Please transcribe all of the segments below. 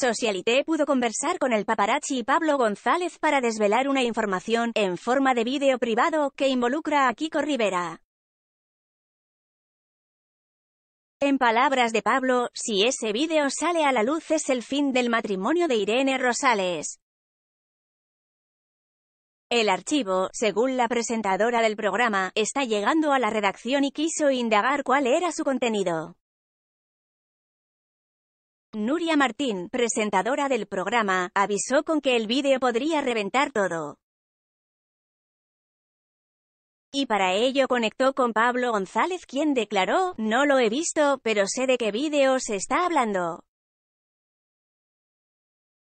Socialité pudo conversar con el paparazzi Pablo González para desvelar una información, en forma de vídeo privado, que involucra a Kiko Rivera. En palabras de Pablo, si ese vídeo sale a la luz es el fin del matrimonio de Irene Rosales. El archivo, según la presentadora del programa, está llegando a la redacción y quiso indagar cuál era su contenido. Nuria Martín, presentadora del programa, avisó con que el vídeo podría reventar todo. Y para ello conectó con Pablo González quien declaró, no lo he visto, pero sé de qué vídeo se está hablando.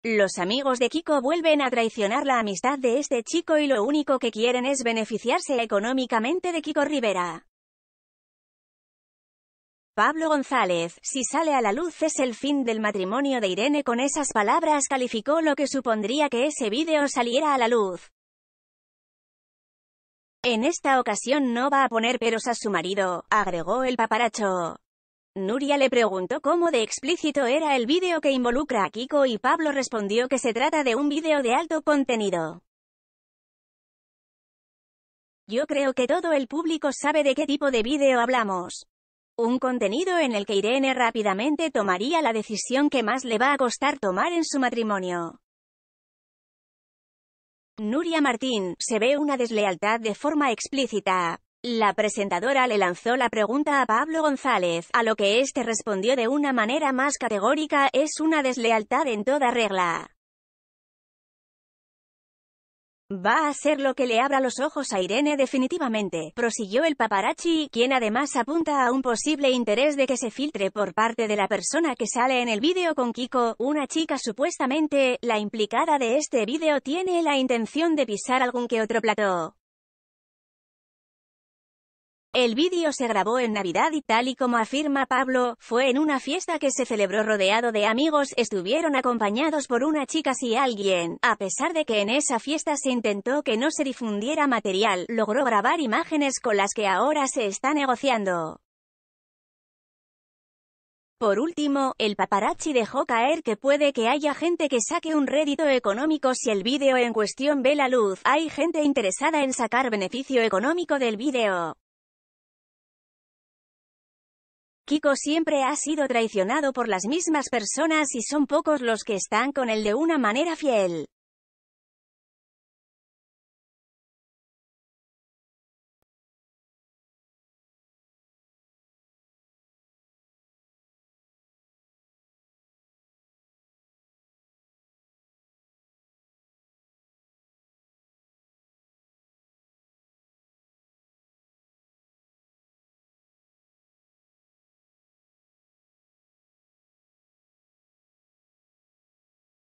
Los amigos de Kiko vuelven a traicionar la amistad de este chico y lo único que quieren es beneficiarse económicamente de Kiko Rivera. Pablo González, si sale a la luz es el fin del matrimonio de Irene con esas palabras calificó lo que supondría que ese vídeo saliera a la luz. En esta ocasión no va a poner peros a su marido, agregó el paparacho. Nuria le preguntó cómo de explícito era el vídeo que involucra a Kiko y Pablo respondió que se trata de un vídeo de alto contenido. Yo creo que todo el público sabe de qué tipo de vídeo hablamos. Un contenido en el que Irene rápidamente tomaría la decisión que más le va a costar tomar en su matrimonio. Nuria Martín, se ve una deslealtad de forma explícita. La presentadora le lanzó la pregunta a Pablo González, a lo que éste respondió de una manera más categórica, es una deslealtad en toda regla. Va a ser lo que le abra los ojos a Irene definitivamente, prosiguió el paparazzi, quien además apunta a un posible interés de que se filtre por parte de la persona que sale en el vídeo con Kiko, una chica supuestamente, la implicada de este vídeo tiene la intención de pisar algún que otro plató. El vídeo se grabó en Navidad y tal y como afirma Pablo, fue en una fiesta que se celebró rodeado de amigos, estuvieron acompañados por una chica si alguien, a pesar de que en esa fiesta se intentó que no se difundiera material, logró grabar imágenes con las que ahora se está negociando. Por último, el paparazzi dejó caer que puede que haya gente que saque un rédito económico si el vídeo en cuestión ve la luz, hay gente interesada en sacar beneficio económico del vídeo. Kiko siempre ha sido traicionado por las mismas personas y son pocos los que están con él de una manera fiel.